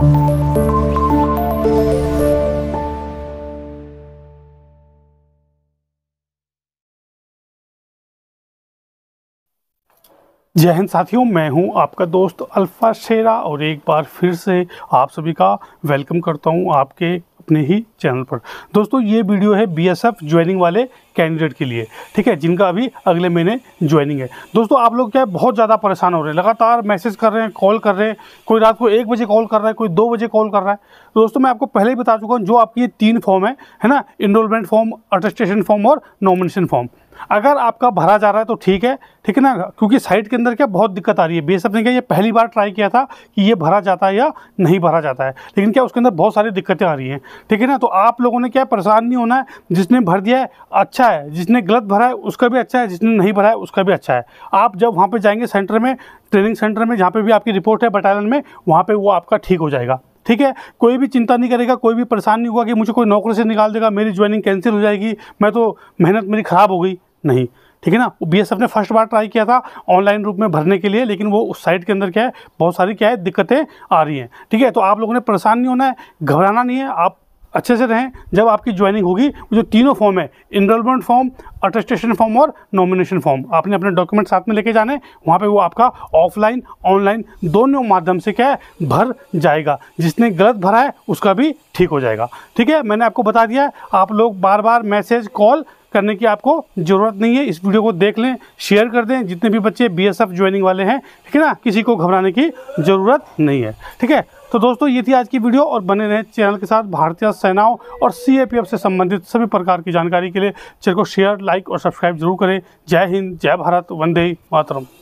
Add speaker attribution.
Speaker 1: जय हिंद साथियों मैं हूं आपका दोस्त अल्फा शेरा और एक बार फिर से आप सभी का वेलकम करता हूं आपके अपने ही चैनल पर दोस्तों ये वीडियो है बी एस एफ ज्वाइनिंग वाले कैंडिडेट के लिए ठीक है जिनका अभी अगले महीने ज्वाइनिंग है दोस्तों आप लोग क्या है बहुत ज़्यादा परेशान हो रहे हैं लगातार मैसेज कर रहे हैं कॉल कर रहे हैं कोई रात को एक बजे कॉल कर रहा है कोई दो बजे कॉल कर रहा है दोस्तों मैं आपको पहले ही बता चुका हूँ जो आपकी तीन फॉर्म है है ना इनरोलमेंट फॉर्म अटेस्टेशन फॉर्म और नॉमिनेशन फॉर्म अगर आपका भरा जा रहा है तो ठीक है ठीक है ना क्योंकि साइट के अंदर क्या बहुत दिक्कत आ रही है बेसअप ने क्या ये पहली बार ट्राई किया था कि ये भरा जाता है या नहीं भरा जाता है लेकिन क्या उसके अंदर बहुत सारी दिक्कतें आ रही हैं ठीक है ना तो आप लोगों ने क्या परेशान नहीं होना है जिसने भर दिया है अच्छा है जिसने गलत भरा है उसका भी अच्छा है जिसने नहीं भरा है उसका भी अच्छा है आप जब वहाँ पर जाएंगे सेंटर में ट्रेनिंग सेंटर में जहाँ पर भी आपकी रिपोर्ट है बटालियन में वहाँ पर वो आपका ठीक हो जाएगा ठीक है कोई भी चिंता नहीं करेगा कोई भी परेशान नहीं होगा कि मुझे कोई नौकरी से निकाल देगा मेरी ज्वाइनिंग कैंसिल हो जाएगी मैं तो मेहनत मेरी ख़राब हो गई नहीं ठीक है ना बी एस एफ ने फर्स्ट बार ट्राई किया था ऑनलाइन रूप में भरने के लिए लेकिन वो उस साइट के अंदर क्या है बहुत सारी क्या है दिक्कतें आ रही हैं ठीक है तो आप लोगों ने परेशान नहीं होना है घबराना नहीं है आप अच्छे से रहें जब आपकी ज्वाइनिंग होगी जो तीनों फॉर्म है इनरोलमेंट फॉर्म अटेस्टेशन फॉर्म और नॉमिनेशन फॉर्म आपने अपने डॉक्यूमेंट साथ में लेके जाने वहाँ पे वो आपका ऑफलाइन ऑनलाइन दोनों माध्यम से क्या है भर जाएगा जिसने गलत भरा है उसका भी ठीक हो जाएगा ठीक है मैंने आपको बता दिया आप लोग बार बार मैसेज कॉल करने की आपको ज़रूरत नहीं है इस वीडियो को देख लें शेयर कर दें जितने भी बच्चे बी एस ज्वाइनिंग वाले हैं ठीक है ना किसी को घबराने की ज़रूरत नहीं है ठीक है तो दोस्तों ये थी आज की वीडियो और बने रहें चैनल के साथ भारतीय सेनाओं और सी से संबंधित सभी प्रकार की जानकारी के लिए चैनल को शेयर लाइक और सब्सक्राइब जरूर करें जय हिंद जय भारत वंदे मातरम